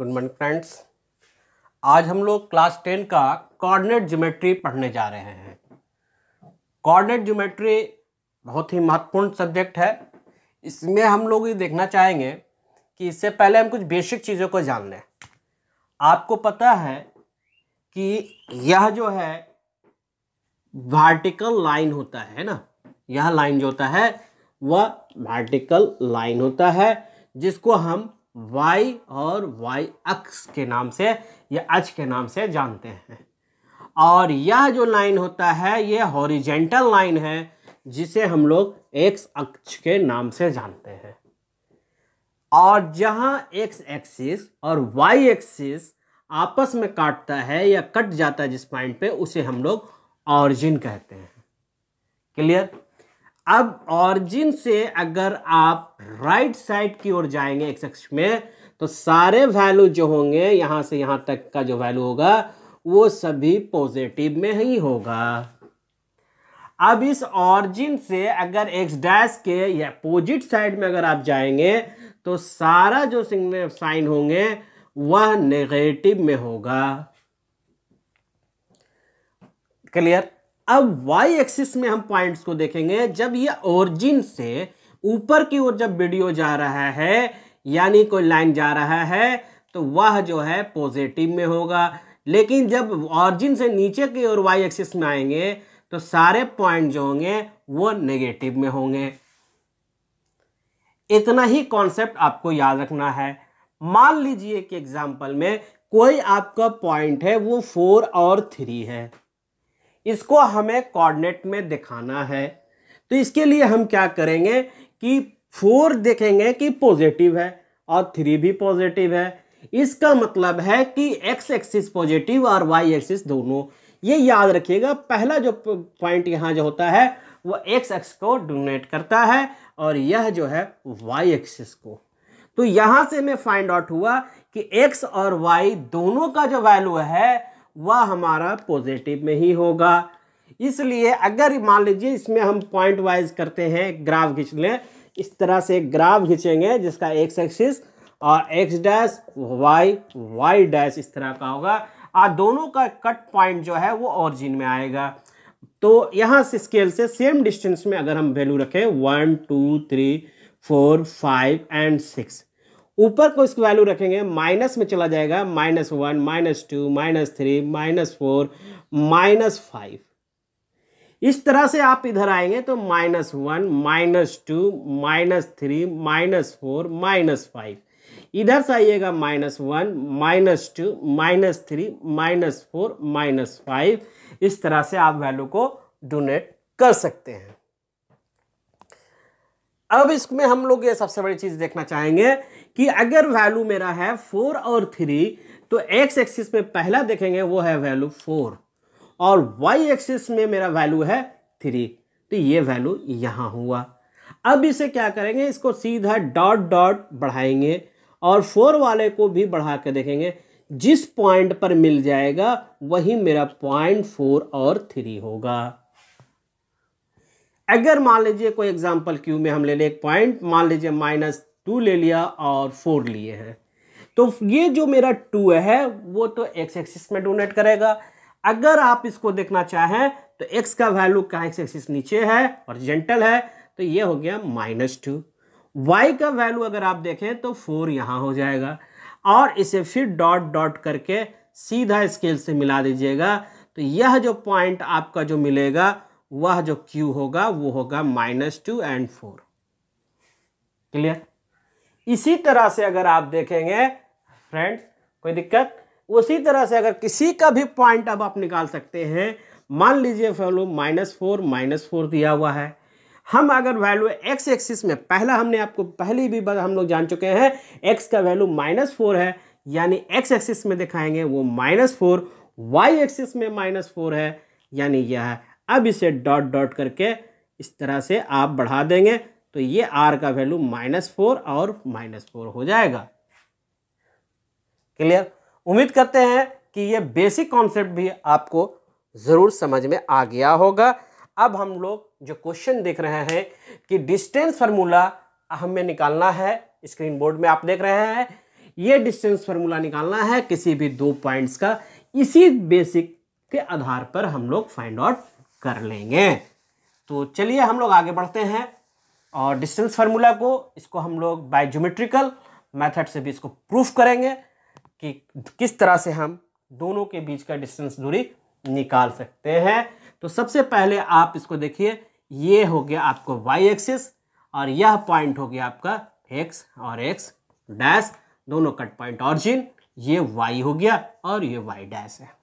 good morning friends आज हम लोग क्लास टेन का कॉर्डिनेट ज्योमेट्री पढ़ने जा रहे हैं कॉर्डिनेट ज्योमेट्री बहुत ही महत्वपूर्ण सब्जेक्ट है इसमें हम लोग ये देखना चाहेंगे कि इससे पहले हम कुछ बेसिक चीज़ों को जान लें आपको पता है कि यह जो है वर्टिकल लाइन होता है ना यह लाइन जो होता है वह वर्टिकल लाइन होता है जिसको हम वाई और वाई अक्स के नाम से या अच के नाम से जानते हैं और यह जो लाइन होता है ये हॉरिजेंटल लाइन है जिसे हम लोग एक्स अक्ष के नाम से जानते हैं और जहाँ एक्स एक्सिस और वाई एक्सिस आपस में काटता है या कट जाता है जिस पॉइंट पे उसे हम लोग ऑरिजिन कहते हैं क्लियर अब ऑरिजिन से अगर आप राइट साइड की ओर जाएंगे एक्स एक्स में तो सारे वैल्यू जो होंगे यहां से यहां तक का जो वैल्यू होगा वो सभी पॉजिटिव में ही होगा अब इस ऑरिजिन से अगर एक्स डैश के या अपोजिट साइड में अगर आप जाएंगे तो सारा जो साइन होंगे वह नेगेटिव में होगा क्लियर अब वाई एक्सिस में हम पॉइंट्स को देखेंगे जब ये ओरिजिन से ऊपर की ओर जब वीडियो जा रहा है यानी कोई लाइन जा रहा है तो वह जो है पॉजिटिव में होगा लेकिन जब ऑरिजिन से नीचे की ओर वाई एक्सिस में आएंगे तो सारे पॉइंट जो होंगे वो नेगेटिव में होंगे इतना ही कॉन्सेप्ट आपको याद रखना है मान लीजिए कि एग्जाम्पल में कोई आपका पॉइंट है वो फोर और थ्री है इसको हमें कोऑर्डिनेट में दिखाना है तो इसके लिए हम क्या करेंगे कि फोर देखेंगे कि पॉजिटिव है और थ्री भी पॉजिटिव है इसका मतलब है कि एक्स एक्सिस पॉजिटिव और वाई एक्सिस दोनों ये याद रखिएगा पहला जो पॉइंट यहाँ जो होता है वो एक्स एक्स को डोनेट करता है और यह जो है वाई एक्सिस को तो यहाँ से मैं फाइंड आउट हुआ कि एक्स और वाई दोनों का जो वैल्यू है वह हमारा पॉजिटिव में ही होगा इसलिए अगर मान लीजिए इसमें हम पॉइंट वाइज करते हैं ग्राफ खींच लें इस तरह से ग्राफ खींचेंगे जिसका एक्स एक्सिस और x dash y y dash इस तरह का होगा और दोनों का कट पॉइंट जो है वो ऑरिजिन में आएगा तो यहाँ से स्केल से सेम डिस्टेंस में अगर हम वैल्यू रखें one two three four five and six ऊपर को इसकी वैल्यू रखेंगे माइनस में चला जाएगा minus one minus two minus three minus four minus five इस तरह से आप इधर आएंगे तो minus one minus two minus three minus four minus five इधर से आइएगा minus one minus two minus three minus four minus five इस तरह से आप वैल्यू को डोनेट कर सकते हैं अब इसमें हम लोग ये सबसे बड़ी चीज़ देखना चाहेंगे कि अगर वैल्यू मेरा है फोर और थ्री तो एक्स एक्सिस में पहला देखेंगे वो है वैल्यू फोर और वाई एक्सिस में मेरा वैल्यू है थ्री तो ये वैल्यू यहाँ हुआ अब इसे क्या करेंगे इसको सीधा डॉट डॉट बढ़ाएंगे और फोर वाले को भी बढ़ा के देखेंगे जिस पॉइंट पर मिल जाएगा वही मेरा पॉइंट फोर और थ्री होगा अगर मान लीजिए कोई एग्जाम्पल क्यू में हम ले लें एक पॉइंट मान लीजिए माइनस टू ले लिया और फोर लिए हैं तो ये जो मेरा टू है वो तो एक्स एक्सिस में डोनेट करेगा अगर आप इसको देखना चाहें तो एक्स का वैल्यू कहाँ एक्स एक्सिस नीचे है और जेंटल है तो ये हो गया माइनस टू वाई का वैल्यू अगर आप देखें तो फोर यहाँ हो जाएगा और इसे फिर डॉट डॉट करके सीधा स्केल से मिला दीजिएगा तो यह जो पॉइंट आपका जो मिलेगा वह जो क्यू होगा वो होगा minus two and four clear इसी तरह से अगर आप देखेंगे फ्रेंड्स कोई दिक्कत उसी तरह से अगर किसी का भी पॉइंट अब आप निकाल सकते हैं मान लीजिए value minus four minus four दिया हुआ है हम अगर वैल्यू एक्स एक्सिस में पहला हमने आपको पहली भी बार हम लोग जान चुके हैं एक्स का वैल्यू माइनस फोर है यानी एक्स एक्सिस में दिखाएंगे वो माइनस फोर वाई एक्सिस में माइनस फोर है यानी यह है अब इसे डॉट डॉट करके इस तरह से आप बढ़ा देंगे तो ये आर का वैल्यू माइनस फोर और माइनस फोर हो जाएगा क्लियर उम्मीद करते हैं कि ये बेसिक कॉन्सेप्ट भी आपको ज़रूर समझ में आ गया होगा अब हम लोग जो क्वेश्चन देख रहे हैं कि डिस्टेंस फार्मूला हमें निकालना है स्क्रीन बोर्ड में आप देख रहे हैं ये डिस्टेंस फार्मूला निकालना है किसी भी दो पॉइंट्स का इसी बेसिक के आधार पर हम लोग फाइंड आउट कर लेंगे तो चलिए हम लोग आगे बढ़ते हैं और डिस्टेंस फार्मूला को इसको हम लोग बायोजोमेट्रिकल मेथड से भी इसको प्रूफ करेंगे कि किस तरह से हम दोनों के बीच का डिस्टेंस दूरी निकाल सकते हैं तो सबसे पहले आप इसको देखिए ये हो गया आपको वाई एक्सिस और यह पॉइंट हो गया आपका एक्स और एक्स डैश दोनों कट पॉइंट ऑरिजिन ये वाई हो गया और ये वाई डैश है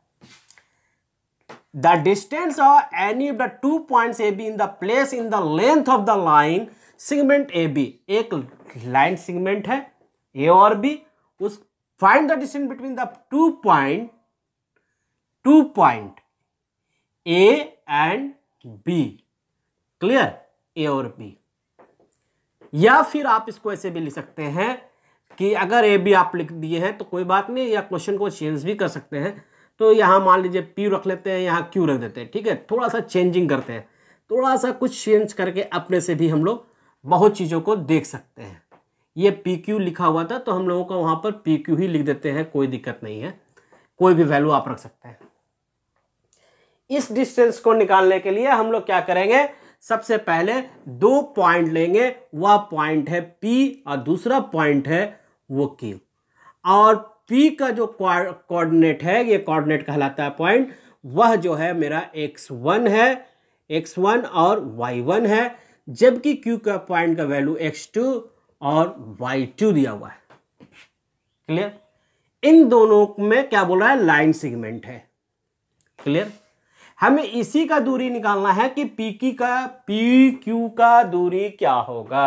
the distance of any of the two points AB in the place in the length of the line segment AB एक line segment है A और B उस find the distance between the two point two point A and B clear A और B या फिर आप इसको ऐसे भी लिख सकते हैं कि अगर ए बी आप लिख दिए हैं तो कोई बात नहीं या क्वेश्चन को चेंज भी कर सकते हैं तो यहाँ मान लीजिए पी रख लेते हैं यहाँ क्यू रख देते हैं ठीक है थोड़ा सा चेंजिंग करते हैं थोड़ा सा कुछ चेंज करके अपने से भी हम लोग बहुत चीज़ों को देख सकते हैं ये पी क्यू लिखा हुआ था तो हम लोगों का वहाँ पर पी क्यू ही लिख देते हैं कोई दिक्कत नहीं है कोई भी वैल्यू आप रख सकते हैं इस डिस्टेंस को निकालने के लिए हम लोग क्या करेंगे सबसे पहले दो पॉइंट लेंगे वह पॉइंट है पी और दूसरा पॉइंट है वो क्यू और पी का जो कोऑर्डिनेट है ये कोऑर्डिनेट कहलाता है पॉइंट वह जो है मेरा एक्स वन है एक्स वन और वाई वन है जबकि क्यू का पॉइंट का वैल्यू एक्स टू और वाई टू दिया हुआ है क्लियर इन दोनों में क्या बोल रहा है लाइन सेगमेंट है क्लियर हमें इसी का दूरी निकालना है कि पी की का पी क्यू का दूरी क्या होगा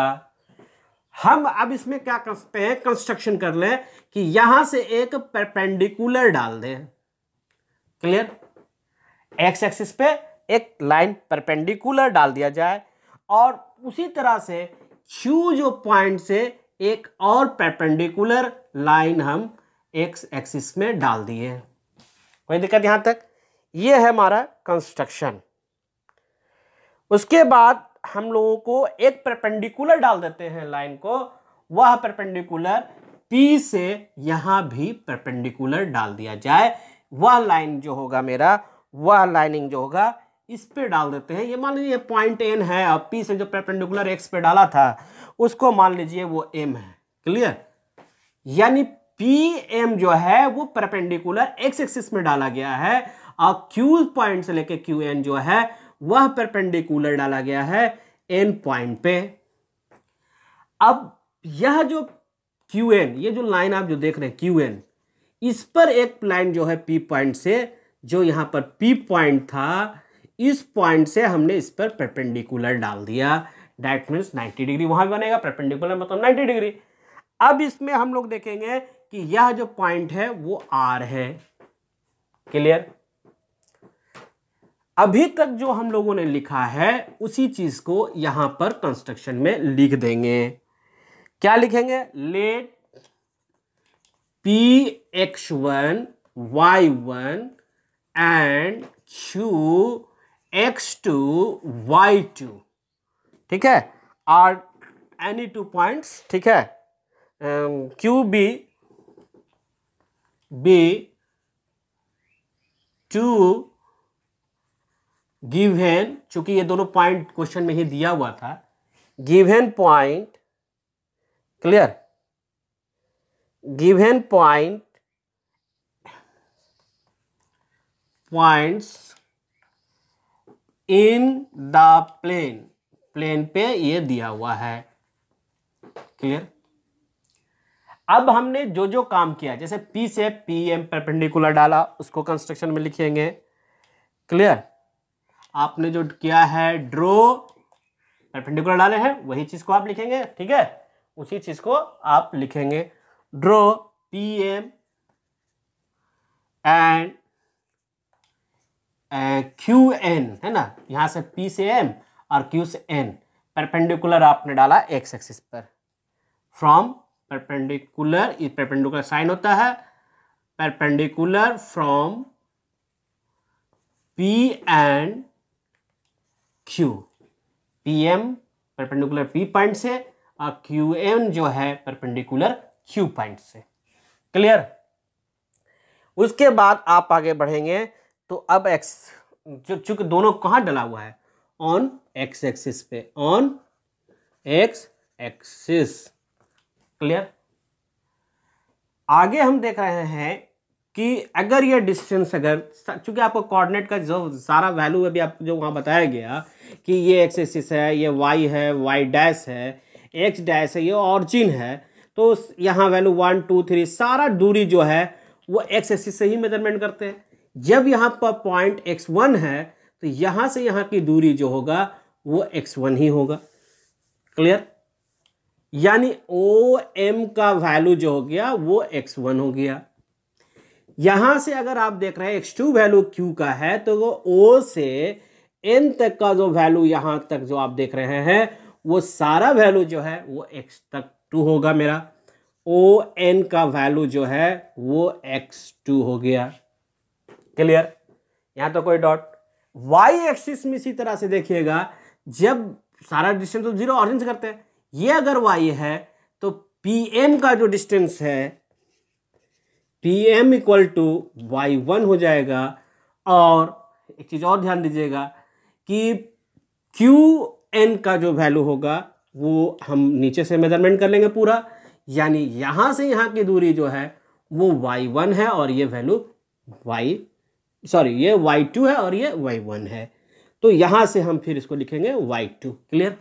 हम अब इसमें क्या कर सकते हैं कंस्ट्रक्शन कर लें कि यहां से एक परपेंडिकुलर डाल दें क्लियर एक्स एक्सिस पे एक लाइन परपेंडिकुलर डाल दिया जाए और उसी तरह से क्यू जो पॉइंट से एक और परपेंडिकुलर लाइन हम एक्स एक्सिस में डाल दिए कोई दिक्कत यहाँ तक ये है हमारा कंस्ट्रक्शन उसके बाद हम लोगों को एक परपेंडिकुलर डाल देते हैं लाइन को वह परपेंडिकुलर पी से यहां भी परपेंडिकुलर डाल दिया जाए वह लाइन जो होगा मेरा वह लाइनिंग जो होगा इस पे डाल देते हैं ये मान लीजिए पॉइंट एन है और पी से जो परपेंडिकुलर एक्स पे डाला था उसको मान लीजिए वो एम है क्लियर यानी पी एम जो है वो परपेंडिकुलर एक्स एक्सिस में डाला गया है और क्यू पॉइंट से लेके क्यू एन जो है वह परपेंडिकुलर डाला गया है एन पॉइंट पे अब यह जो क्यू एन ये जो लाइन आप जो देख रहे हैं क्यू एन इस पर एक लाइन जो है पी पॉइंट से जो यहां पर पी पॉइंट था इस पॉइंट से हमने इस पर परपेंडिकुलर डाल दिया डैट मीन्स 90 डिग्री वहां भी बनेगा परपेंडिकुलर मतलब 90 डिग्री अब इसमें हम लोग देखेंगे कि यह जो पॉइंट है वो आर है क्लियर अभी तक जो हम लोगों ने लिखा है उसी चीज को यहां पर कंस्ट्रक्शन में लिख देंगे क्या लिखेंगे let P x one y one and Q x two y two ठीक है आर एनी टू पॉइंट्स ठीक है Q be be two given चूंकि ये दोनों पॉइंट क्वेश्चन में ही दिया हुआ था given point clear given point points in the plane plane पे ये दिया हुआ है क्लियर अब हमने जो जो काम किया जैसे पी से पी एम परपेंडिकुलर डाला उसको कंस्ट्रक्शन में लिखेंगे क्लियर आपने जो किया है ड्रो परपेंडिकुलर डाले हैं वही चीज को आप लिखेंगे ठीक है उसी चीज को आप लिखेंगे draw P M and Q N है ना यहां से पी से एम और क्यू से एन परपेंडिकुलर आपने डाला एक्स एक्सिस पर फ्रॉम परपेंडिकुलर परपेंडिकुलर साइन होता है perpendicular from P and Q P M perpendicular P point से और क्यू एम जो है परपेंडिकुलर क्यू पॉइंट से क्लियर उसके बाद आप आगे बढ़ेंगे तो अब एक्स जो चूंकि दोनों कहाँ डला हुआ है ऑन एक्स एक्सिस पे ऑन एक्स एक्सिस क्लियर आगे हम देख रहे हैं कि अगर ये डिस्टेंस अगर चूंकि आपको कोऑर्डिनेट का जो सारा वैल्यू अभी आपको जो वहाँ बताया गया कि ये एक्स है ये वाई है वाई डैश है एक्स डैश है ये ऑरिजिन है तो यहाँ वैल्यू वन टू थ्री सारा दूरी जो है वो एक्स से ही मेजरमेंट करते हैं जब यहाँ पर पॉइंट एक्स वन है तो यहाँ से यहाँ की दूरी जो होगा वो एक्स वन ही होगा क्लियर यानी ओ एम का वैल्यू जो हो गया वो एक्स वन हो गया यहां से अगर आप देख रहे हैं एक्स टू वैल्यू क्यू का है तो वो ओ से एन तक का जो वैल्यू यहां तक जो आप देख रहे हैं वो सारा वैल्यू जो है वो एक्स तक टू होगा मेरा ओ एन का वैल्यू जो है वो एक्स टू हो गया क्लियर यहां तो कोई डॉट वाई एक्सिस में इसी तरह से देखिएगा जब सारा डिस्टेंस तो जीरो ऑरेंज करते हैं ये अगर वाई है तो पी एम का जो डिस्टेंस है T M equal to y one हो जाएगा और एक चीज़ और ध्यान दीजिएगा कि क्यू एन का जो वैल्यू होगा वो हम नीचे से मेजरमेंट कर लेंगे पूरा यानी यहां से यहां की दूरी जो है वो वाई वन है और ये वैल्यू वाई सॉरी ये वाई टू है और ये वाई वन है तो यहां से हम फिर इसको लिखेंगे वाई टू क्लियर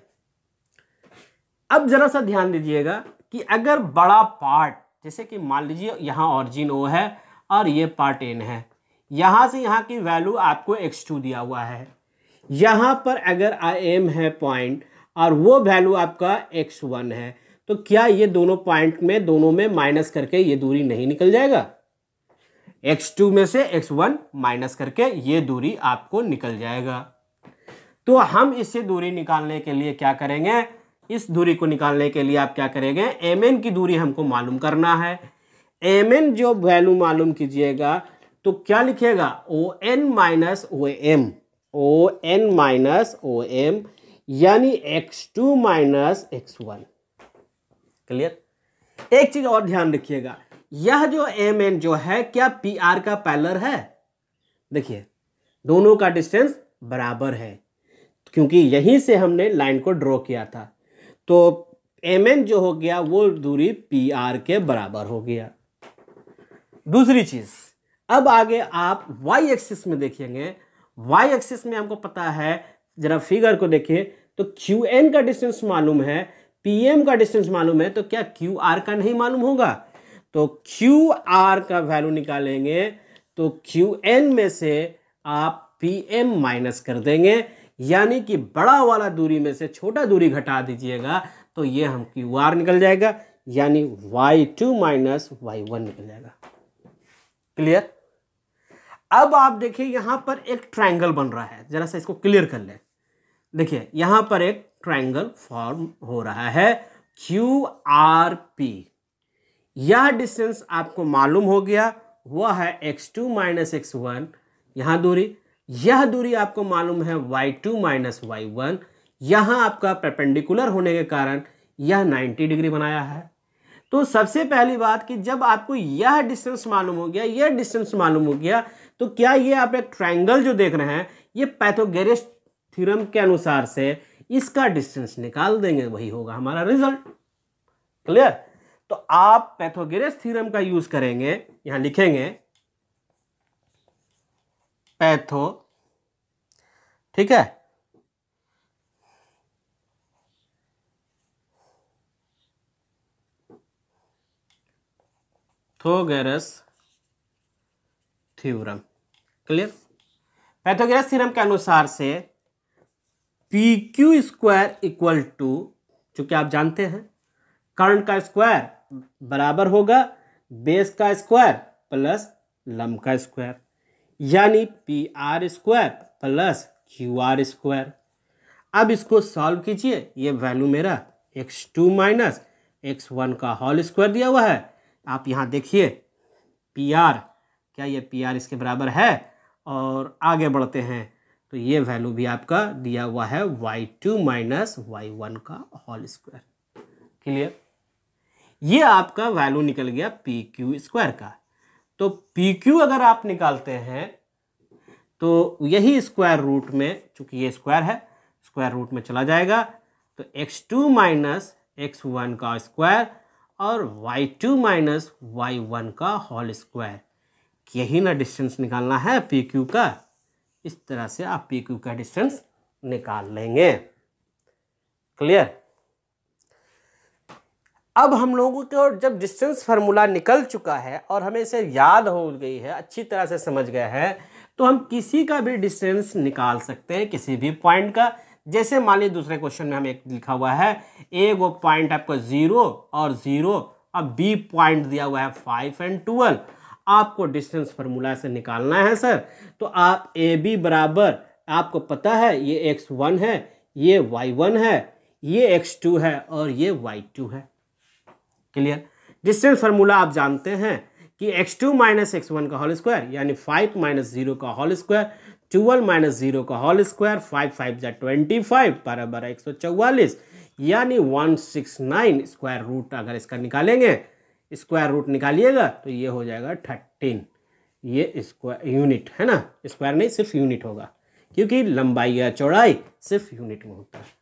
अब ज़रा सा ध्यान दीजिएगा कि अगर बड़ा पार्ट जैसे कि मान लीजिए यहाँ ऑरिजिन ओ है और ये पार्ट एन है यहाँ से यहाँ की वैल्यू आपको एक्स टू दिया हुआ है यहाँ पर अगर आई एम है पॉइंट और वो वैल्यू आपका एक्स वन है तो क्या ये दोनों पॉइंट में दोनों में माइनस करके ये दूरी नहीं निकल जाएगा एक्स टू में से एक्स वन माइनस करके ये दूरी आपको निकल जाएगा तो हम इससे दूरी निकालने के लिए क्या करेंगे इस दूरी को निकालने के लिए आप क्या करेंगे एम एन की दूरी हमको मालूम करना है एम एन जो वैल्यू मालूम कीजिएगा तो क्या लिखेगा O N minus O M O N minus O M यानी x two minus x one clear एक चीज और ध्यान रखिएगा यह जो एम एन जो है क्या पी आर का पैलर है देखिए दोनों का डिस्टेंस बराबर है क्योंकि यहीं से हमने लाइन को ड्रॉ किया था तो एम एन जो हो गया वो दूरी पी आर के बराबर हो गया दूसरी चीज अब आगे आप वाई एक्सिस में देखेंगे वाई एक्सिस में हमको पता है जरा फिगर को देखिए तो क्यू एन का डिस्टेंस मालूम है पी एम का डिस्टेंस मालूम है तो क्या क्यू आर का नहीं मालूम होगा तो क्यू आर का वैल्यू निकालेंगे तो क्यू एन में से आप पी एम माइनस कर देंगे यानी कि बड़ा वाला दूरी में से छोटा दूरी घटा दीजिएगा तो ये हम क्यू आर निकल जाएगा यानी y two minus Y one निकल जाएगा क्लियर अब आप देखिए यहां पर एक ट्राइंगल बन रहा है जरा सा इसको क्लियर कर ले देखिए यहां पर एक ट्राइंगल फॉर्म हो रहा है क्यू आर पी यह डिस्टेंस आपको मालूम हो गया वह है x two minus x one यहां दूरी यह दूरी आपको मालूम है y two minus Y one यहां आपका परपेंडिकुलर होने के कारण यह 90 डिग्री बनाया है तो सबसे पहली बात कि जब आपको यह डिस्टेंस मालूम हो गया यह डिस्टेंस मालूम हो गया तो क्या ये आप एक ट्रायंगल जो देख रहे हैं ये पैथोगेरिस थ्योरम के अनुसार से इसका डिस्टेंस निकाल देंगे वही होगा हमारा रिजल्ट क्लियर तो आप पैथोगेरिस थ्योरम का यूज करेंगे यहां लिखेंगे पैथो ठीक है थोगेरस थ्योरम क्लियर पैथोगेरस थ्योरम के अनुसार से P Q square equal to चूंकि आप जानते हैं कर्ण का स्क्वायर बराबर होगा बेस का स्क्वायर प्लस लम का स्क्वायर यानी P R square plus Q R square अब इसको सॉल्व कीजिए ये वैल्यू मेरा x two minus x one का होल स्क्वायर दिया हुआ है आप यहाँ देखिए पी आर क्या ये पी आर इसके बराबर है और आगे बढ़ते हैं तो ये वैल्यू भी आपका दिया हुआ है y two minus Y one का होल स्क्वायर क्लियर ये आपका वैल्यू निकल गया पी क्यू स्क्वायर का तो पी क्यू अगर आप निकालते हैं तो यही स्क्वायर रूट में चूंकि ये स्क्वायर है स्क्वायर रूट में चला जाएगा तो x two minus x one का स्क्वायर और y two minus Y one का होल स्क्वायर यही ना डिस्टेंस निकालना है पी क्यू का इस तरह से आप पी क्यू का डिस्टेंस निकाल लेंगे क्लियर अब हम लोगों को जब डिस्टेंस फार्मूला निकल चुका है और हमें इसे याद हो गई है अच्छी तरह से समझ गए हैं तो हम किसी का भी डिस्टेंस निकाल सकते हैं किसी भी पॉइंट का जैसे मान लीजिए दूसरे क्वेश्चन में हमें एक लिखा हुआ है ए वो पॉइंट आपको ज़ीरो और ज़ीरो अब बी पॉइंट दिया हुआ है फाइव एंड ट्वेल्व आपको डिस्टेंस फार्मूला से निकालना है सर तो आप ए बी बराबर आपको पता है ये एक्स वन है ये वाई वन है ये एक्स टू है और ये वाई टू है क्लियर डिस्टेंस फार्मूला आप जानते हैं कि X two minus x one का होल स्क्वायर यानी फाइव माइनस जीरो का whole square twelve minus zero का होल स्क्वायर फाइव फाइव जै ट्वेंटी फाइव बारह बारह एक सौ चौवालीस यानी one six nine square root अगर इसका निकालेंगे स्क्वायर रूट निकालिएगा तो ये हो जाएगा थर्टीन ये स्क्वायर यूनिट है ना स्क्वायर नहीं सिर्फ यूनिट होगा क्योंकि लंबाई या चौड़ाई सिर्फ यूनिट में होता है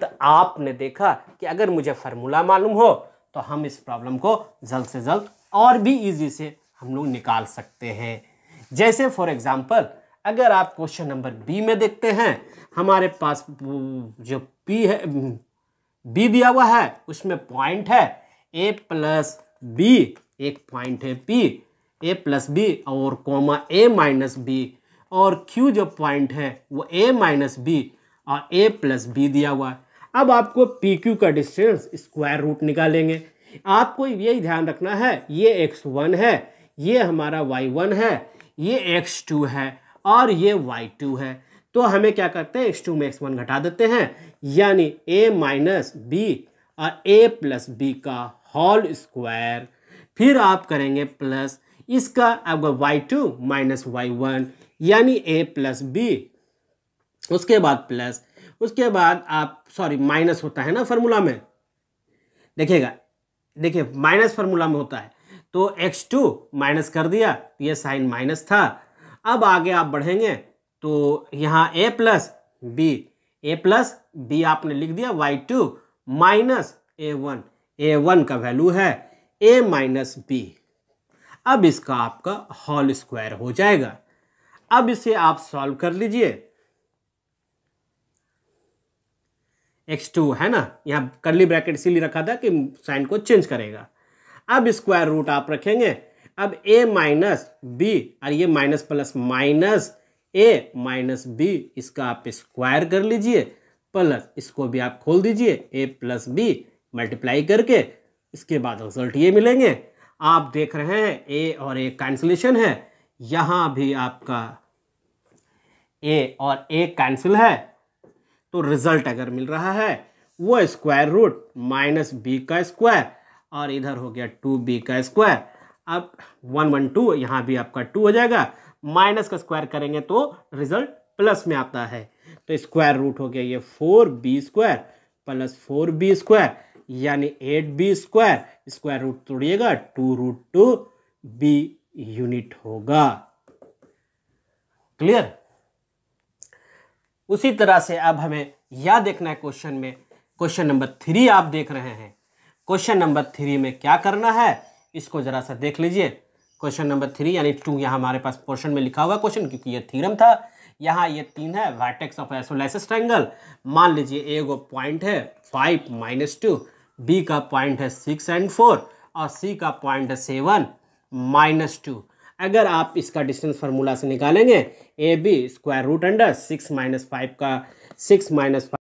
तो आपने देखा कि अगर मुझे फार्मूला मालूम हो तो हम इस प्रॉब्लम को जल्द से जल्द और भी ईजी से हम लोग निकाल सकते हैं जैसे फॉर एग्ज़ाम्पल अगर आप क्वेश्चन नंबर बी में देखते हैं हमारे पास जो पी है बी दिया हुआ है उसमें पॉइंट है ए प्लस बी एक पॉइंट है पी ए प्लस बी और कोमा ए माइनस बी और क्यू जो पॉइंट है वो ए माइनस बी और ए प्लस बी दिया हुआ है अब आपको पी क्यू का डिस्टेंस स्क्वायर रूट निकालेंगे आपको यही ध्यान रखना है ये एक्स वन है ये हमारा वाई वन है ये एक्स टू है और ये वाई टू है तो हमें क्या करते हैं एक्स टू में एक्स वन घटा देते हैं यानी ए माइनस बी और ए प्लस बी का होल स्क्वायर फिर आप करेंगे प्लस इसका आपका Y two minus Y one यानी ए प्लस बी उसके बाद प्लस उसके बाद आप सॉरी माइनस होता है ना फार्मूला में देखिएगा देखिए माइनस फार्मूला में होता है तो एक्स टू माइनस कर दिया तो ये साइन माइनस था अब आगे आप बढ़ेंगे तो यहाँ A plus B A plus B आपने लिख दिया Y two minus A one A one का वैल्यू है ए माइनस बी अब इसका आपका होल स्क्वायर हो जाएगा अब इसे आप सॉल्व कर लीजिए एक्स टू है ना यहाँ करली ब्रैकेट इसीलिए रखा था कि साइन को चेंज करेगा अब स्क्वायर रूट आप रखेंगे अब ए माइनस बी और ये minus plus minus A minus B इसका आप स्क्वायर कर लीजिए प्लस इसको भी आप खोल दीजिए ए प्लस बी मल्टीप्लाई करके इसके बाद रिजल्ट ये मिलेंगे आप देख रहे हैं ए और ए कैंसिलेशन है यहाँ भी आपका ए और ए कैंसिल है तो रिजल्ट अगर मिल रहा है वो स्क्वायर रूट माइनस बी का स्क्वायर और इधर हो गया टू बी का स्क्वायर अब वन वन टू यहाँ भी आपका टू हो जाएगा माइनस का स्क्वायर करेंगे तो रिजल्ट प्लस में आता है तो स्क्वायर रूट हो गया ये four B square plus four B square यानी eight B square square root तोड़िएगा two root two B unit होगा क्लियर उसी तरह से अब हमें यह देखना है क्वेश्चन में क्वेश्चन नंबर थ्री आप देख रहे हैं क्वेश्चन नंबर थ्री में क्या करना है इसको ज़रा सा देख लीजिए क्वेश्चन नंबर थ्री यानी टू यहाँ हमारे पास पोर्शन में लिखा हुआ क्वेश्चन क्योंकि ये थीरम था यहाँ ये तीन है वैटेक्स ऑफ एसोलाइसिस ट्रैंगल मान लीजिए ए को पॉइंट है फाइव माइनस टू बी का पॉइंट है सिक्स एंड फोर और सी का पॉइंट है सेवन माइनस टू अगर आप इसका डिस्टेंस फार्मूला से निकालेंगे A B square root under six minus five का सिक्स माइनस